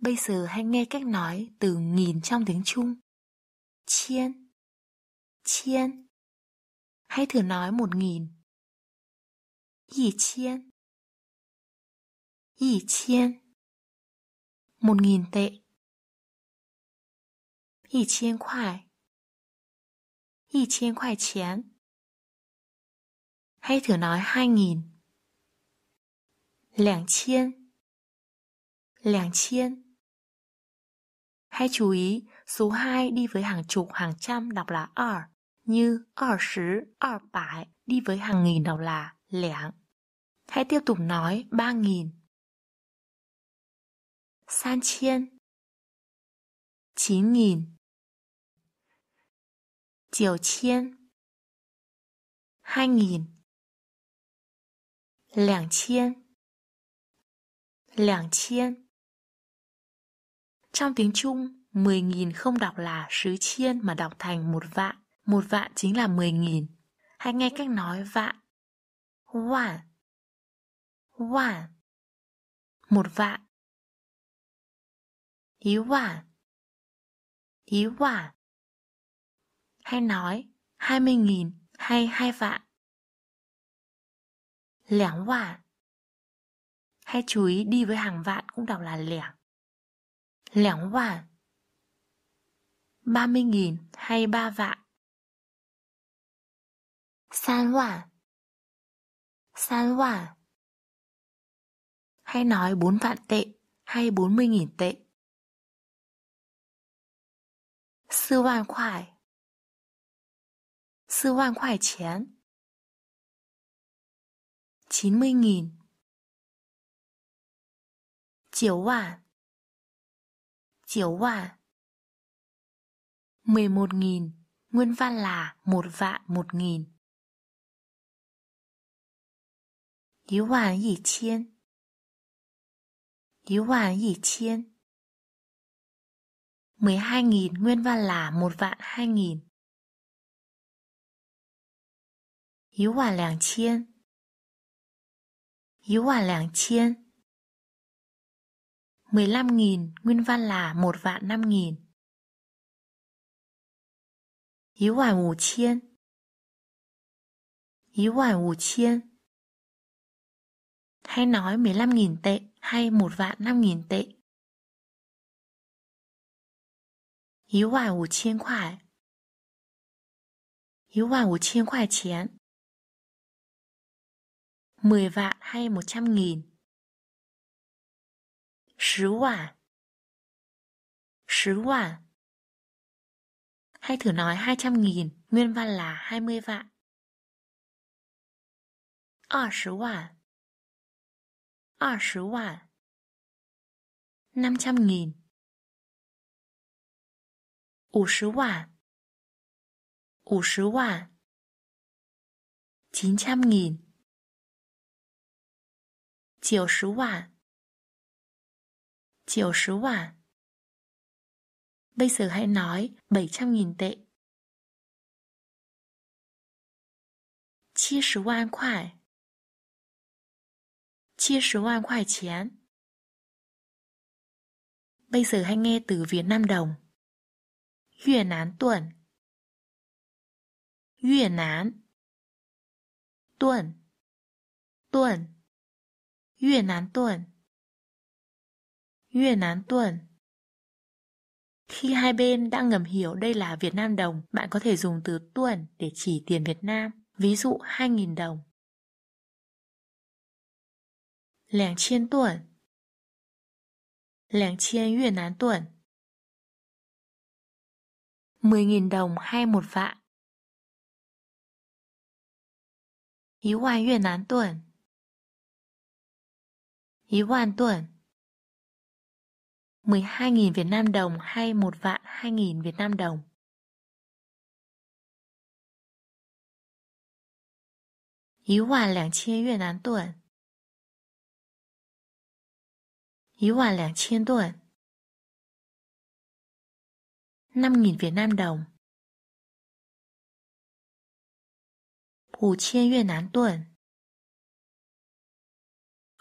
bây giờ hãy nghe cách nói từ nghìn trong tiếng Trung. Chiên, chiên. Hãy thử nói một nghìn. Yì chiên, yì chiên. Một nghìn tệ. Yì chiên khoải. Yì chiên khoải chén. Hãy thử nói hai nghìn. 两千，两千。Hãy chú ý, số 2 đi với hàng chục, hàng trăm đọc là R, như R sứ, R bãi đi với hàng nghìn đọc là lẻng. Hãy tiếp tục nói ba nghìn. San chiên Chín nghìn Chiều chiên Hai nghìn Lẻng chiên 两千。Trong tiếng Trung, mười nghìn không đọc là sứ chiên mà đọc thành một vạn. Một vạn chính là mười nghìn Hãy nghe cách nói vạn. Vạn. Vạn. Một vạn. Ý vạn. Ý vạn. Hay nói hai mươi nghìn hay hai vạn. Lẻng vạn hay chú ý đi với hàng vạn cũng đọc là lẻng. Lẻng hoàn. 30.000 hay 3 vạn. San hoàn. San hoàn. Hay nói 4 vạn tệ hay 40.000 tệ. Sư vạn khoải. Sư hoàn khoải chén. 90.000九万，九万。mười một nghìn, nguyên văn là một vạn một nghìn. Yếu hoàn yì chiên. Yếu hoàn mười hai nghìn nguyên văn là một vạn hai nghìn. Yếu hoàn làng chiên. 15.000 nguyên văn là một vạn 5.000. Ý hoài ngủ chiên chiên Hay nói 15.000 tệ hay một vạn 5.000 tệ. Ý hoài ngủ chiên khoải Ý 10 vạn hay 100 nghìn 十万，十万. Hay thử nói hai trăm nghìn, nguyên văn là 20 vạn. 20 vạn. 20 vạn. 500 nghìn. 50 vạn. 50 vạn. 900 nghìn. 90 vạn chiều bây giờ hãy nói 700.000 tệ. 70万块。70万块钱. Bây giờ hãy nghe từ Việt Nam đồng. Việt nán tuần. Việt nán Tuần. Tuần. Việt Nam tuần. 越 Nán Tuần. Khi hai bên đã ngầm hiểu đây là Việt Nam đồng, bạn có thể dùng từ tuần để chỉ tiền Việt Nam, ví dụ 2.000 đồng. Lẻng chiên tuần Lẻng chiên Việt Nán tuần 10.000 đồng hay một vạn. Ý hoài Việt Nán tuần Ý hoàn tuần 12.000 Việt Nam đồng hay 1 vạn 2.000 Việt Nam đồng. Ý hoàn lẻng chiên Việt Nam tuần. Ý hoàn lẻng chiên tuần. 5.000 Việt Nam đồng. Hủ chiên Việt Nam tuần.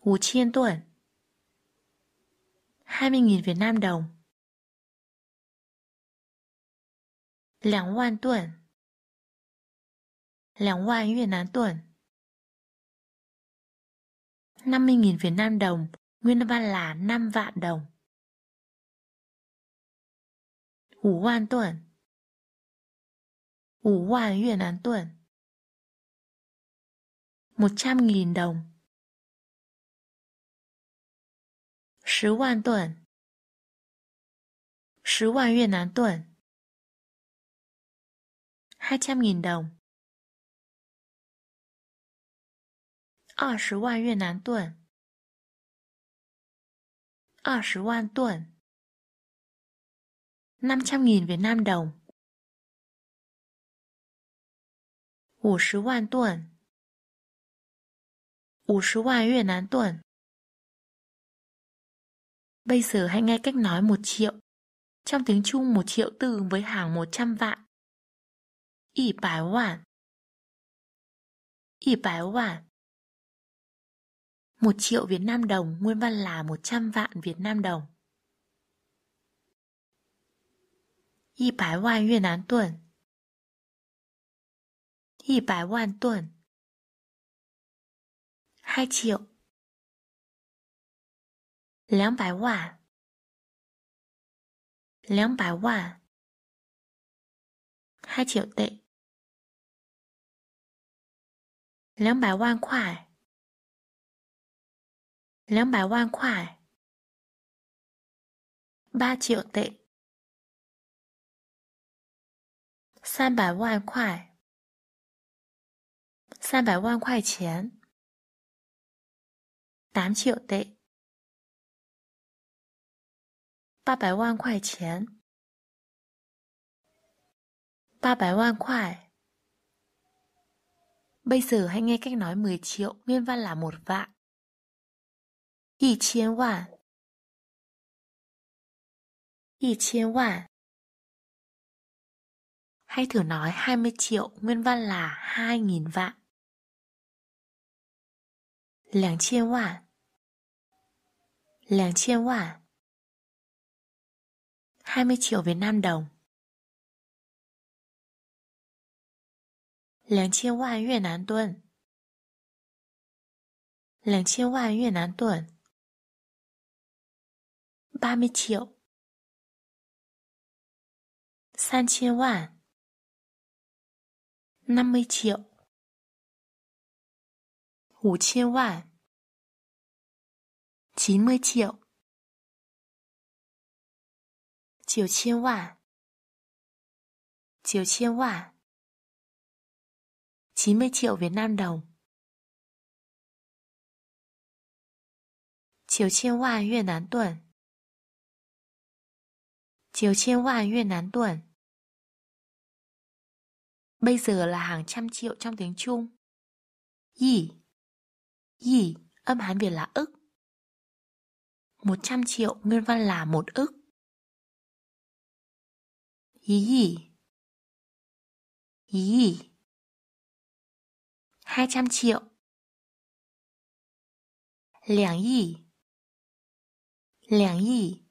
Hủ chiên tuần. 20.000 Việt Nam đồng. Lẻng hoàn tuẩn Lẻng hoàn Việt Nam tuẩn 50.000 Việt Nam đồng, nguyên văn là 5 vạn đồng. Ủ hoàn tuẩn Ủ hoàn Việt Nam tuẩn 100.000 đồng 十万盾，十万越南盾，hai trăm nghìn đồng，二十万越南盾，二十万盾，năm trăm nghìn Việt Nam đồng，五十万盾，五十万越南盾。Bây giờ hãy nghe cách nói một triệu. Trong tiếng Trung một triệu từ với hàng một trăm vạn. Y bài hoàn Y bài hoàn Một triệu Việt Nam đồng nguyên văn là một trăm vạn Việt Nam đồng. Y bài hoàn Việt Nam tuần Y bài hoàn tuần hai triệu 两百万，两百万，还九对，两百万块，两百万块，八九对，三百万块，三百万块钱，拿就得。八百万块钱，八百万块. Bây giờ hãy nghe cách nói 10 triệu, nguyên văn là một vạn. Y chiên vạn. Y chiên vạn. Hãy thử nói 20 triệu, nguyên văn là 2.000 vạn. Làng chiên vạn. Làng chiên vạn. 二十二万越南盾，0十0万越南盾，八十二，三0二，五十二，九十二。九千万，九千万，chín mươi triệu Việt Nam đồng，九千万越南盾，九千万越南盾。Bây giờ là hàng trăm triệu trong tiếng Trung. Yi. Yi, âm Hán Việt là ức. 100 triệu nguyên văn là một ức ý ý hai trăm triệu liang yi, liang yi,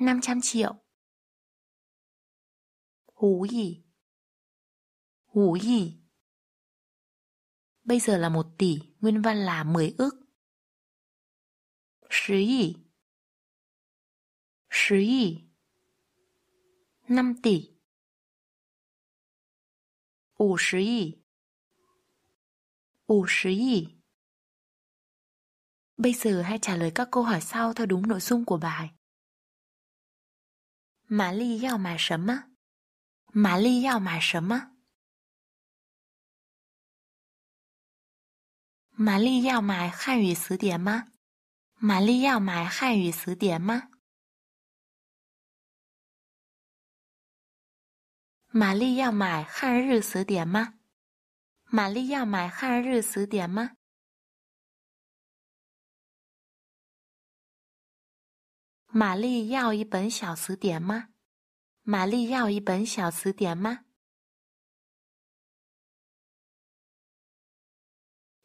năm trăm triệu hú ý hú ý bây giờ là một tỷ nguyên văn là mười ức yi. 5 tỷ 50 tỷ, 50 tỷ. Bây giờ hãy trả lời các câu hỏi sau theo đúng nội dung của bài. Mã Ly yào mải sớm á? Mã Ly yào mải sớm á? Mã Ly yào mải khai ủy sứ điểm á? Mã Ly yào mải khai ủy sứ điểm á? 玛丽要买汉日词典吗？玛丽要买汉日词典吗？玛丽要一本小词典吗？玛丽要一本小词典吗？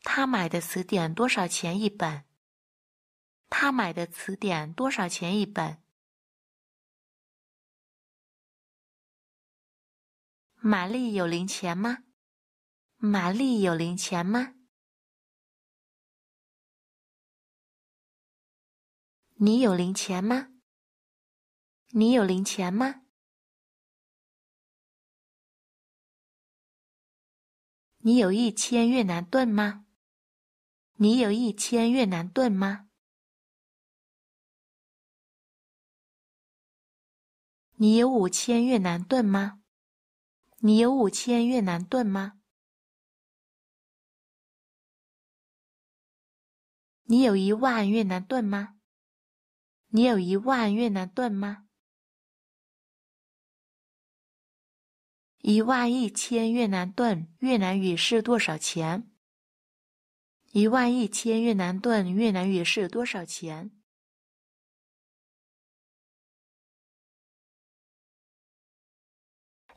他买的词典多少钱一本？他买的词典多少钱一本？玛丽有零钱吗？玛丽有零钱吗？你有零钱吗？你有零钱吗？你有一千越南盾吗？你有一千越南盾吗？你有五千越南盾吗？你有五千越南盾吗？你有一万越南盾吗？你有一万越南盾吗？一万一千越南盾越南语是多少钱？一万一千越南盾越南语是多少钱？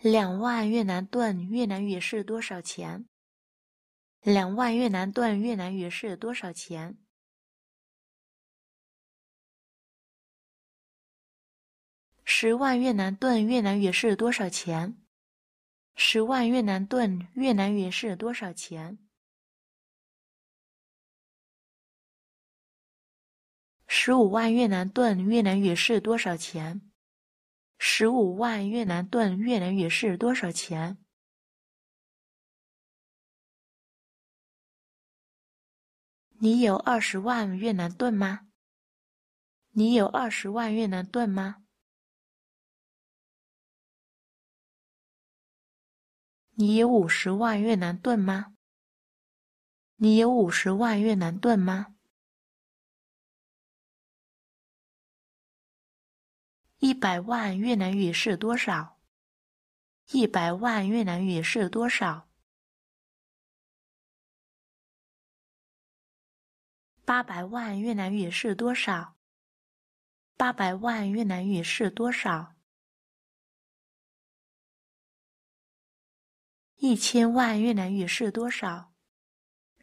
两万越南盾越南语是多少钱？两万越南盾越南语是多少钱？十万越南盾越南语是多少钱？十万越南盾越南语是多少钱？十五万越南盾越南语是多少钱？十五万越南盾越南语是多少钱？你有二十万越南盾吗？你有二十万越南盾吗？你有五十万越南盾吗？你有五十万越南盾吗？一百万越南语是多少？一百万越南语是多少？八百万越南语是多少？八百万越南语是多少？一千万越南语是多少？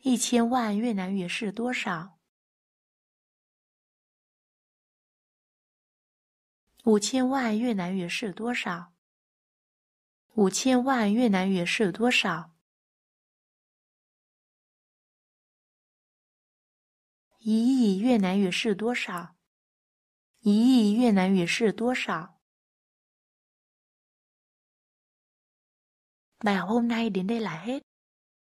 一千万越南语是多少？五千万越南元是多少？五千万越南元是多少？一亿越南元是多少？一亿越南元是多少？bài hôm nay đến đây là hết.